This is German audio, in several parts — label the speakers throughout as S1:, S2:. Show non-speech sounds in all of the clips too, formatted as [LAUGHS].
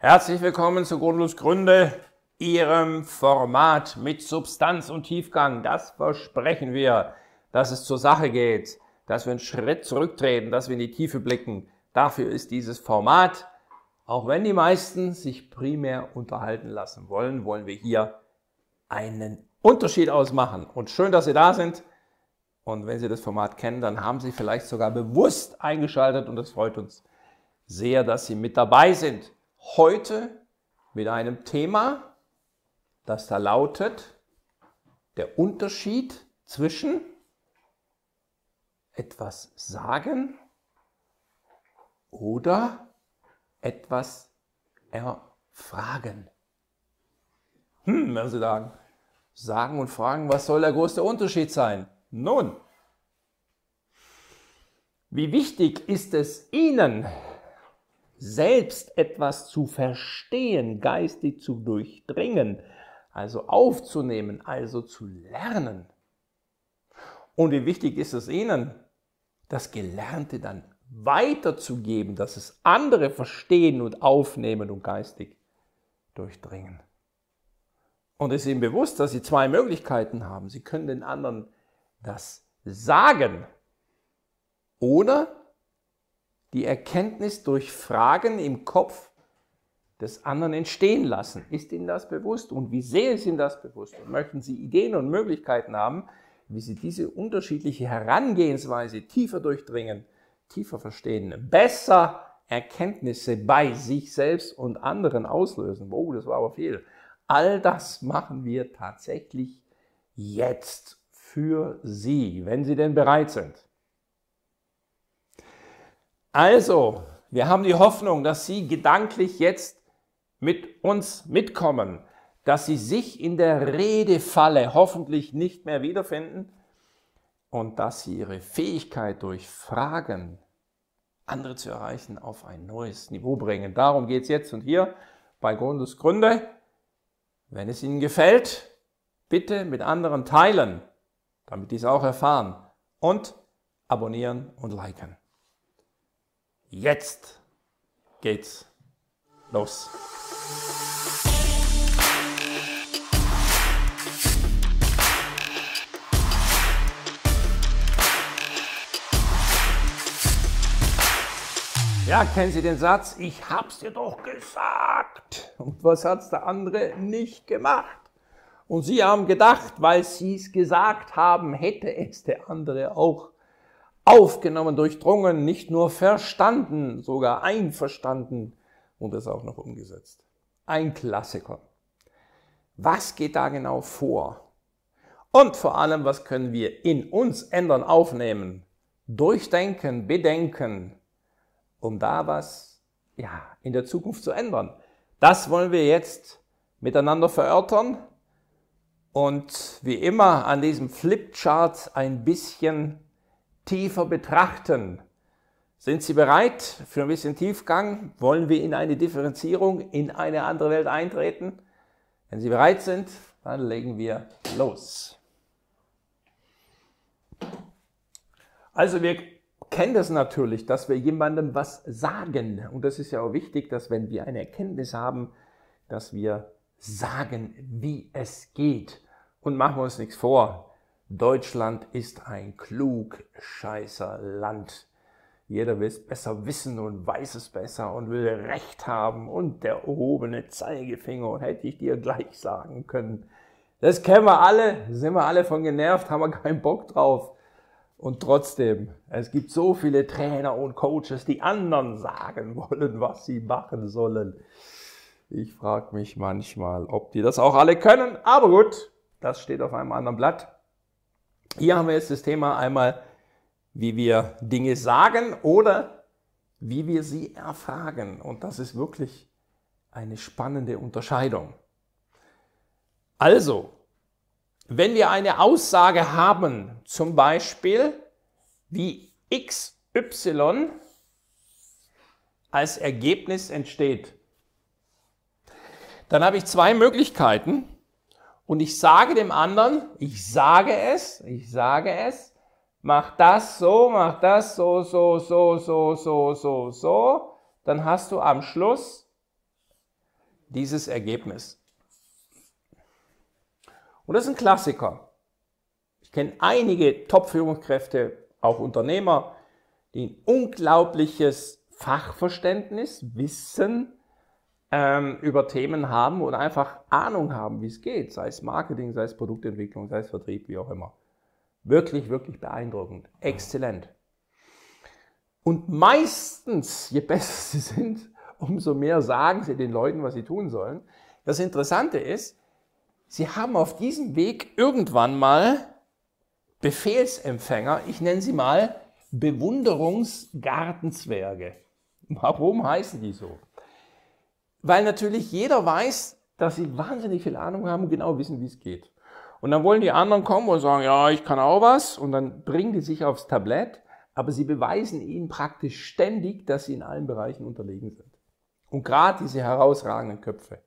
S1: Herzlich willkommen zu Grundlos Gründe, Ihrem Format mit Substanz und Tiefgang. Das versprechen wir, dass es zur Sache geht, dass wir einen Schritt zurücktreten, dass wir in die Tiefe blicken. Dafür ist dieses Format. Auch wenn die meisten sich primär unterhalten lassen wollen, wollen wir hier einen Unterschied ausmachen. Und schön, dass Sie da sind. Und wenn Sie das Format kennen, dann haben Sie vielleicht sogar bewusst eingeschaltet und es freut uns sehr, dass Sie mit dabei sind heute mit einem Thema, das da lautet der Unterschied zwischen etwas sagen oder etwas erfragen. Hm, werden Sie sagen, sagen und fragen, was soll der große Unterschied sein? Nun, wie wichtig ist es Ihnen, selbst etwas zu verstehen, geistig zu durchdringen, also aufzunehmen, also zu lernen. Und wie wichtig ist es Ihnen, das Gelernte dann weiterzugeben, dass es andere verstehen und aufnehmen und geistig durchdringen. Und es ist Ihnen bewusst, dass Sie zwei Möglichkeiten haben. Sie können den anderen das sagen oder die Erkenntnis durch Fragen im Kopf des anderen entstehen lassen. Ist Ihnen das bewusst und wie sehr ist Ihnen das bewusst? Und möchten Sie Ideen und Möglichkeiten haben, wie Sie diese unterschiedliche Herangehensweise tiefer durchdringen, tiefer verstehen, besser Erkenntnisse bei sich selbst und anderen auslösen? Wow, oh, das war aber viel. All das machen wir tatsächlich jetzt für Sie, wenn Sie denn bereit sind. Also, wir haben die Hoffnung, dass Sie gedanklich jetzt mit uns mitkommen, dass Sie sich in der Redefalle hoffentlich nicht mehr wiederfinden und dass Sie Ihre Fähigkeit durch Fragen, andere zu erreichen, auf ein neues Niveau bringen. Darum geht es jetzt und hier bei Grundes Gründe. Wenn es Ihnen gefällt, bitte mit anderen teilen, damit die es auch erfahren und abonnieren und liken. Jetzt geht's los. Ja, kennen Sie den Satz, ich hab's dir doch gesagt. Und was hat's der andere nicht gemacht? Und Sie haben gedacht, weil Sie es gesagt haben, hätte es der andere auch gesagt aufgenommen, durchdrungen, nicht nur verstanden, sogar einverstanden und es auch noch umgesetzt. Ein Klassiker. Was geht da genau vor? Und vor allem, was können wir in uns ändern, aufnehmen, durchdenken, bedenken, um da was ja, in der Zukunft zu ändern? Das wollen wir jetzt miteinander verörtern und wie immer an diesem Flipchart ein bisschen tiefer betrachten. Sind Sie bereit für ein bisschen Tiefgang? Wollen wir in eine Differenzierung, in eine andere Welt eintreten? Wenn Sie bereit sind, dann legen wir los. Also wir kennen das natürlich, dass wir jemandem was sagen. Und das ist ja auch wichtig, dass wenn wir eine Erkenntnis haben, dass wir sagen, wie es geht. Und machen wir uns nichts vor. Deutschland ist ein klug scheißer Land. Jeder will es besser wissen und weiß es besser und will Recht haben und der erhobene Zeigefinger und hätte ich dir gleich sagen können. Das kennen wir alle, sind wir alle von genervt, haben wir keinen Bock drauf. Und trotzdem, es gibt so viele Trainer und Coaches, die anderen sagen wollen, was sie machen sollen. Ich frage mich manchmal, ob die das auch alle können, aber gut, das steht auf einem anderen Blatt. Hier haben wir jetzt das Thema einmal, wie wir Dinge sagen oder wie wir sie erfragen. Und das ist wirklich eine spannende Unterscheidung. Also, wenn wir eine Aussage haben, zum Beispiel wie XY als Ergebnis entsteht, dann habe ich zwei Möglichkeiten und ich sage dem anderen, ich sage es, ich sage es, mach das so, mach das so, so, so, so, so, so, so, dann hast du am Schluss dieses Ergebnis. Und das ist ein Klassiker. Ich kenne einige Top-Führungskräfte, auch Unternehmer, die ein unglaubliches Fachverständnis, Wissen ähm, über Themen haben und einfach Ahnung haben, wie es geht, sei es Marketing, sei es Produktentwicklung, sei es Vertrieb, wie auch immer. Wirklich, wirklich beeindruckend, exzellent. Und meistens, je besser sie sind, [LAUGHS] umso mehr sagen sie den Leuten, was sie tun sollen. Das Interessante ist, sie haben auf diesem Weg irgendwann mal Befehlsempfänger, ich nenne sie mal Bewunderungsgartenzwerge. Warum heißen die so? Weil natürlich jeder weiß, dass sie wahnsinnig viel Ahnung haben und genau wissen, wie es geht. Und dann wollen die anderen kommen und sagen, ja, ich kann auch was. Und dann bringen die sich aufs Tablett, aber sie beweisen ihnen praktisch ständig, dass sie in allen Bereichen unterlegen sind. Und gerade diese herausragenden Köpfe,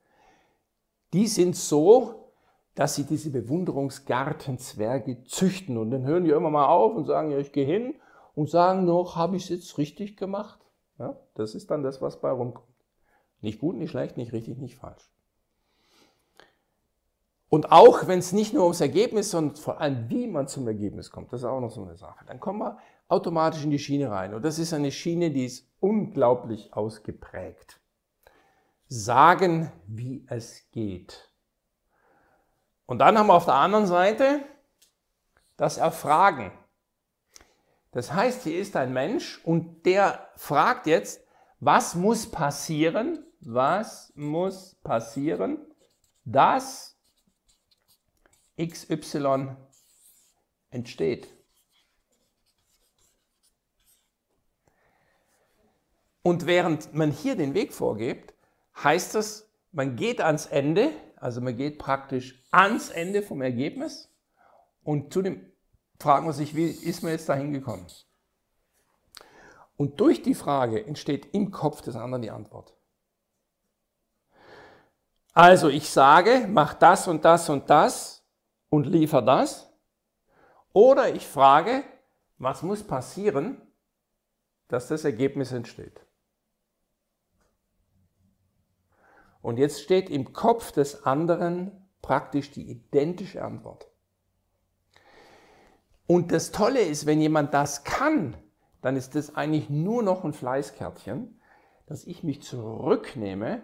S1: die sind so, dass sie diese Bewunderungsgartenzwerge züchten. Und dann hören die immer mal auf und sagen, ja, ich gehe hin und sagen noch, habe ich es jetzt richtig gemacht? Ja, das ist dann das, was bei rumkommt. Nicht gut, nicht schlecht, nicht richtig, nicht falsch. Und auch wenn es nicht nur ums Ergebnis, sondern vor allem, wie man zum Ergebnis kommt, das ist auch noch so eine Sache, dann kommen wir automatisch in die Schiene rein. Und das ist eine Schiene, die ist unglaublich ausgeprägt. Sagen, wie es geht. Und dann haben wir auf der anderen Seite das Erfragen. Das heißt, hier ist ein Mensch und der fragt jetzt, was muss passieren, was muss passieren, dass XY entsteht. Und während man hier den Weg vorgibt, heißt es, man geht ans Ende, also man geht praktisch ans Ende vom Ergebnis und zudem fragt man sich, wie ist man jetzt dahin gekommen? Und durch die Frage entsteht im Kopf des anderen die Antwort. Also ich sage, mach das und das und das und liefer das. Oder ich frage, was muss passieren, dass das Ergebnis entsteht. Und jetzt steht im Kopf des anderen praktisch die identische Antwort. Und das Tolle ist, wenn jemand das kann, dann ist das eigentlich nur noch ein Fleißkärtchen, dass ich mich zurücknehme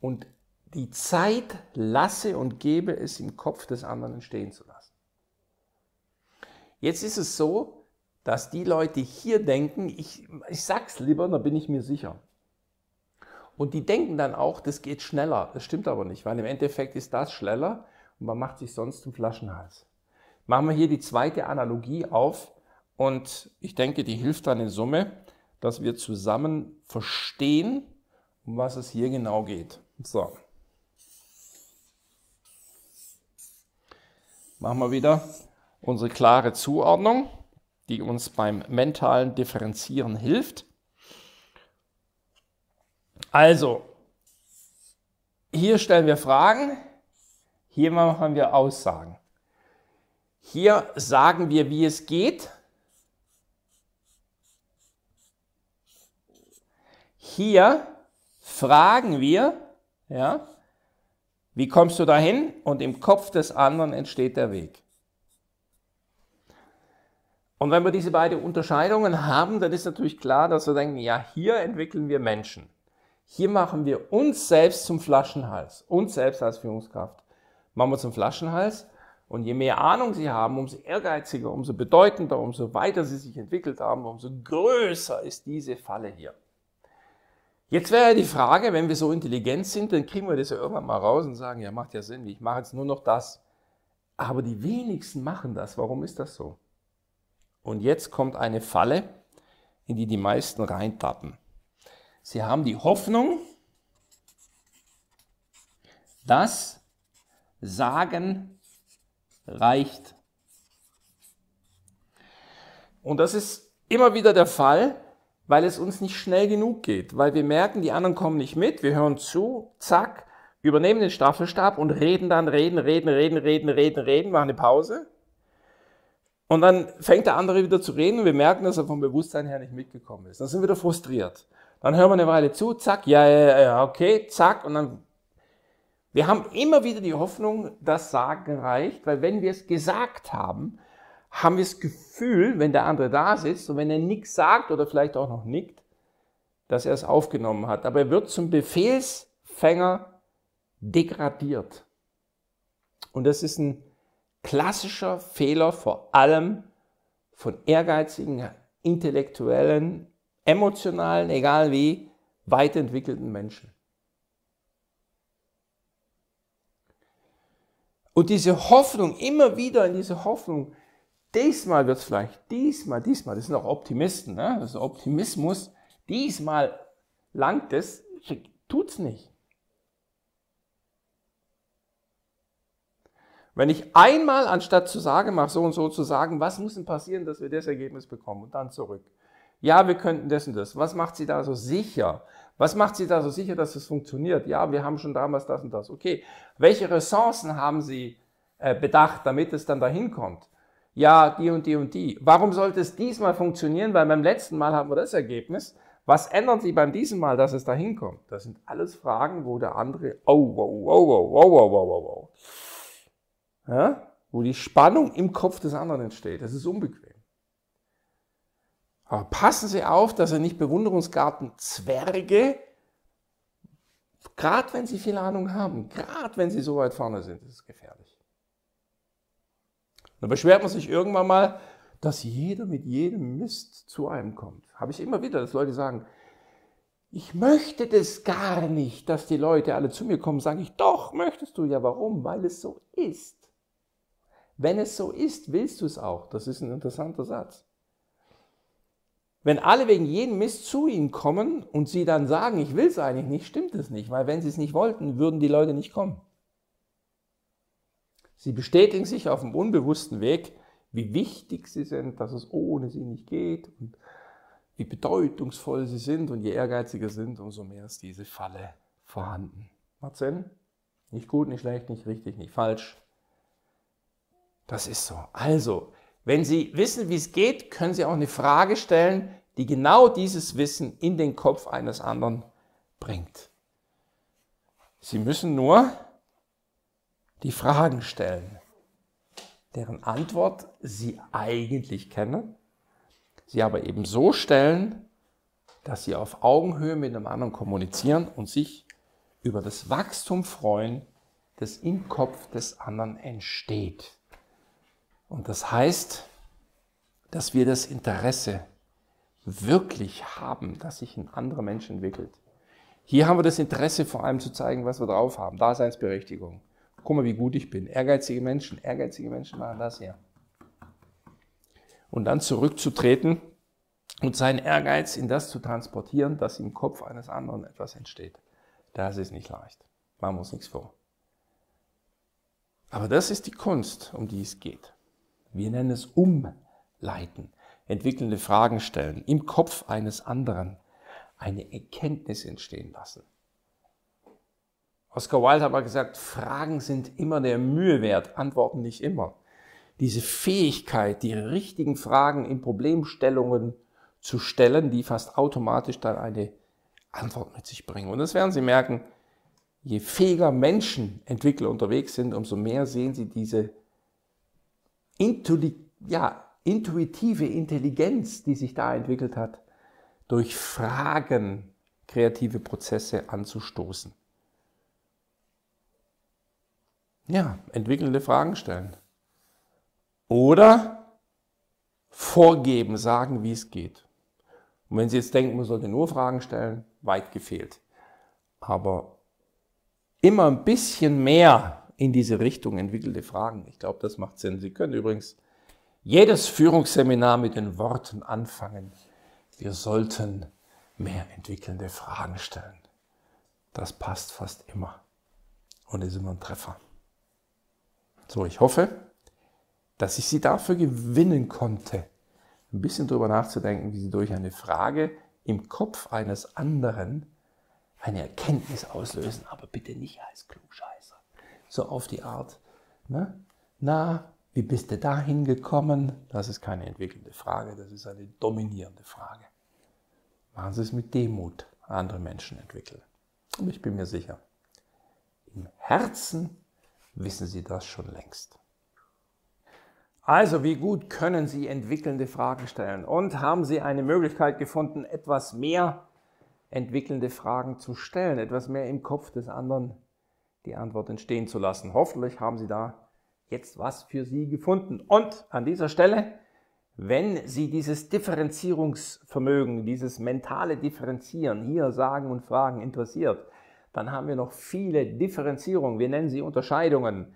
S1: und die Zeit lasse und gebe, es im Kopf des anderen entstehen zu lassen. Jetzt ist es so, dass die Leute hier denken, ich, ich sag's lieber, da bin ich mir sicher. Und die denken dann auch, das geht schneller. Das stimmt aber nicht, weil im Endeffekt ist das schneller und man macht sich sonst zum Flaschenhals. Machen wir hier die zweite Analogie auf und ich denke, die hilft dann in Summe, dass wir zusammen verstehen, um was es hier genau geht. So. machen wir wieder unsere klare Zuordnung, die uns beim mentalen Differenzieren hilft. Also, hier stellen wir Fragen, hier machen wir Aussagen. Hier sagen wir, wie es geht. Hier fragen wir, ja, wie kommst du dahin? Und im Kopf des anderen entsteht der Weg. Und wenn wir diese beiden Unterscheidungen haben, dann ist natürlich klar, dass wir denken, ja, hier entwickeln wir Menschen. Hier machen wir uns selbst zum Flaschenhals, uns selbst als Führungskraft. Machen wir zum Flaschenhals. Und je mehr Ahnung sie haben, umso ehrgeiziger, umso bedeutender, umso weiter sie sich entwickelt haben, umso größer ist diese Falle hier. Jetzt wäre ja die Frage, wenn wir so intelligent sind, dann kriegen wir das ja irgendwann mal raus und sagen, ja, macht ja Sinn, ich mache jetzt nur noch das. Aber die wenigsten machen das. Warum ist das so? Und jetzt kommt eine Falle, in die die meisten reintappen. Sie haben die Hoffnung, dass Sagen reicht. Und das ist immer wieder der Fall, weil es uns nicht schnell genug geht, weil wir merken, die anderen kommen nicht mit, wir hören zu, zack, übernehmen den Staffelstab und reden dann, reden, reden, reden, reden, reden, reden, machen eine Pause. Und dann fängt der andere wieder zu reden und wir merken, dass er vom Bewusstsein her nicht mitgekommen ist. Dann sind wir wieder frustriert. Dann hören wir eine Weile zu, zack, ja, ja, ja, okay, zack, und dann. Wir haben immer wieder die Hoffnung, dass Sagen reicht, weil wenn wir es gesagt haben, haben wir das Gefühl, wenn der andere da sitzt und wenn er nichts sagt oder vielleicht auch noch nickt, dass er es aufgenommen hat. Aber er wird zum Befehlsfänger degradiert. Und das ist ein klassischer Fehler, vor allem von ehrgeizigen, intellektuellen, emotionalen, egal wie, weit entwickelten Menschen. Und diese Hoffnung, immer wieder in diese Hoffnung, diesmal wird es vielleicht, diesmal, diesmal, das sind auch Optimisten, ne? das ist Optimismus, diesmal langt es, tut es nicht. Wenn ich einmal anstatt zu sagen, mach so und so zu sagen, was muss denn passieren, dass wir das Ergebnis bekommen und dann zurück. Ja, wir könnten das und das. Was macht sie da so sicher? Was macht sie da so sicher, dass es funktioniert? Ja, wir haben schon damals das und das. Okay, welche Ressourcen haben sie äh, bedacht, damit es dann dahin kommt? ja, die und die und die. Warum sollte es diesmal funktionieren? Weil beim letzten Mal haben wir das Ergebnis. Was ändern Sie beim diesem Mal, dass es da hinkommt? Das sind alles Fragen, wo der andere, oh, wow, wow, wow, wow, wow, wow, wow. Ja? Wo die Spannung im Kopf des anderen entsteht. Das ist unbequem. Aber passen Sie auf, dass Sie nicht Bewunderungsgarten Zwerge, gerade wenn Sie viel Ahnung haben, gerade wenn Sie so weit vorne sind, ist es gefährlich. Da beschwert man sich irgendwann mal, dass jeder mit jedem Mist zu einem kommt. Habe ich immer wieder, dass Leute sagen, ich möchte das gar nicht, dass die Leute alle zu mir kommen, sage ich, doch, möchtest du ja, warum? Weil es so ist. Wenn es so ist, willst du es auch. Das ist ein interessanter Satz. Wenn alle wegen jedem Mist zu ihnen kommen und sie dann sagen, ich will es eigentlich nicht, stimmt es nicht, weil wenn sie es nicht wollten, würden die Leute nicht kommen. Sie bestätigen sich auf dem unbewussten Weg, wie wichtig sie sind, dass es ohne sie nicht geht und wie bedeutungsvoll sie sind und je ehrgeiziger sind, umso mehr ist diese Falle vorhanden. Macht Sinn? Nicht gut, nicht schlecht, nicht richtig, nicht falsch. Das ist so. Also, wenn Sie wissen, wie es geht, können Sie auch eine Frage stellen, die genau dieses Wissen in den Kopf eines anderen bringt. Sie müssen nur die Fragen stellen, deren Antwort sie eigentlich kennen, sie aber eben so stellen, dass sie auf Augenhöhe mit einem anderen kommunizieren und sich über das Wachstum freuen, das im Kopf des anderen entsteht. Und das heißt, dass wir das Interesse wirklich haben, dass sich ein anderer Mensch entwickelt. Hier haben wir das Interesse vor allem zu zeigen, was wir drauf haben. Daseinsberechtigung guck mal, wie gut ich bin. Ehrgeizige Menschen, ehrgeizige Menschen machen das hier. Und dann zurückzutreten und seinen Ehrgeiz in das zu transportieren, dass im Kopf eines anderen etwas entsteht. Das ist nicht leicht. Machen wir uns nichts vor. Aber das ist die Kunst, um die es geht. Wir nennen es Umleiten, entwickelnde Fragen stellen, im Kopf eines anderen eine Erkenntnis entstehen lassen. Oscar Wilde hat mal gesagt, Fragen sind immer der Mühe wert, Antworten nicht immer. Diese Fähigkeit, die richtigen Fragen in Problemstellungen zu stellen, die fast automatisch dann eine Antwort mit sich bringen. Und das werden Sie merken, je fähiger Menschen Menschenentwickler unterwegs sind, umso mehr sehen Sie diese Intuit ja, intuitive Intelligenz, die sich da entwickelt hat, durch Fragen kreative Prozesse anzustoßen ja, entwickelnde Fragen stellen. Oder vorgeben, sagen, wie es geht. Und wenn Sie jetzt denken, man sollte nur Fragen stellen, weit gefehlt. Aber immer ein bisschen mehr in diese Richtung entwickelte Fragen. Ich glaube, das macht Sinn. Sie können übrigens jedes Führungsseminar mit den Worten anfangen. Wir sollten mehr entwickelnde Fragen stellen. Das passt fast immer und ist immer ein Treffer. So, ich hoffe, dass ich Sie dafür gewinnen konnte, ein bisschen darüber nachzudenken, wie Sie durch eine Frage im Kopf eines anderen eine Erkenntnis auslösen, aber bitte nicht als Klugscheißer. So auf die Art, ne? na, wie bist du da hingekommen? Das ist keine entwickelnde Frage, das ist eine dominierende Frage. Machen Sie es mit Demut, andere Menschen entwickeln. Und ich bin mir sicher, im Herzen wissen Sie das schon längst. Also, wie gut können Sie entwickelnde Fragen stellen? Und haben Sie eine Möglichkeit gefunden, etwas mehr entwickelnde Fragen zu stellen, etwas mehr im Kopf des anderen die Antwort entstehen zu lassen? Hoffentlich haben Sie da jetzt was für Sie gefunden. Und an dieser Stelle, wenn Sie dieses Differenzierungsvermögen, dieses mentale Differenzieren hier sagen und fragen interessiert, dann haben wir noch viele Differenzierungen, wir nennen sie Unterscheidungen,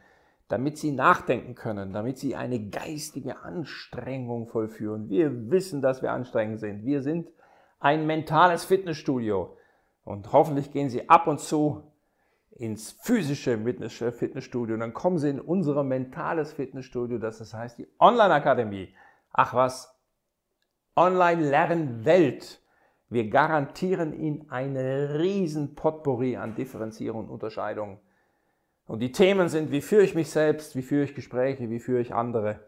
S1: damit sie nachdenken können, damit sie eine geistige Anstrengung vollführen. Wir wissen, dass wir anstrengend sind. Wir sind ein mentales Fitnessstudio und hoffentlich gehen sie ab und zu ins physische äh, Fitnessstudio. Und dann kommen Sie in unser mentales Fitnessstudio, das heißt die Online-Akademie. Ach was, Online-Lernen-Welt. Wir garantieren Ihnen eine riesen Potpourri an Differenzierung und Unterscheidung. Und die Themen sind, wie führe ich mich selbst, wie führe ich Gespräche, wie führe ich andere.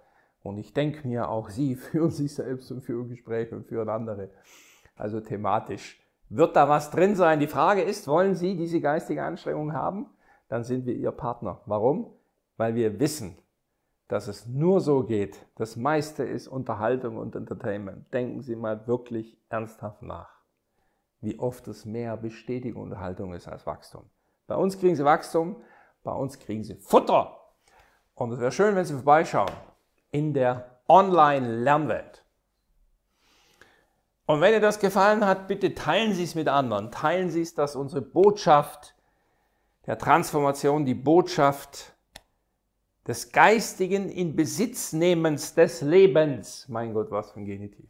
S1: Und ich denke mir, auch Sie [LAUGHS] führen sich selbst und führen Gespräche und führen andere. Also thematisch wird da was drin sein. Die Frage ist, wollen Sie diese geistige Anstrengung haben? Dann sind wir Ihr Partner. Warum? Weil wir wissen, dass es nur so geht. Das meiste ist Unterhaltung und Entertainment. Denken Sie mal wirklich ernsthaft nach, wie oft es mehr Bestätigung und Unterhaltung ist als Wachstum. Bei uns kriegen Sie Wachstum, bei uns kriegen Sie Futter. Und es wäre schön, wenn Sie vorbeischauen in der Online-Lernwelt. Und wenn dir das gefallen hat, bitte teilen Sie es mit anderen. Teilen Sie es, dass unsere Botschaft der Transformation, die Botschaft des geistigen Inbesitznehmens des Lebens. Mein Gott, was für ein Genitiv.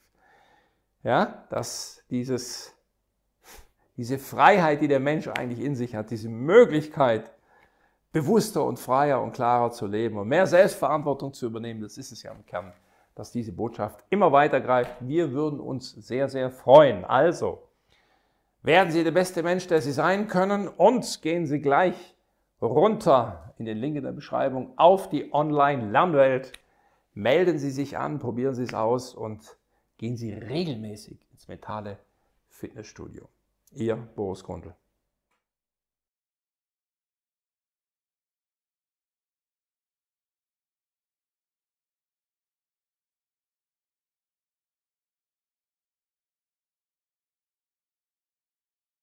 S1: Ja, dass dieses, diese Freiheit, die der Mensch eigentlich in sich hat, diese Möglichkeit, bewusster und freier und klarer zu leben und mehr Selbstverantwortung zu übernehmen, das ist es ja im Kern, dass diese Botschaft immer weiter greift. Wir würden uns sehr, sehr freuen. Also, werden Sie der beste Mensch, der Sie sein können und gehen Sie gleich runter in den Link in der Beschreibung auf die Online-Lernwelt. Melden Sie sich an, probieren Sie es aus und gehen Sie regelmäßig ins mentale Fitnessstudio. Ihr Boris Grundl.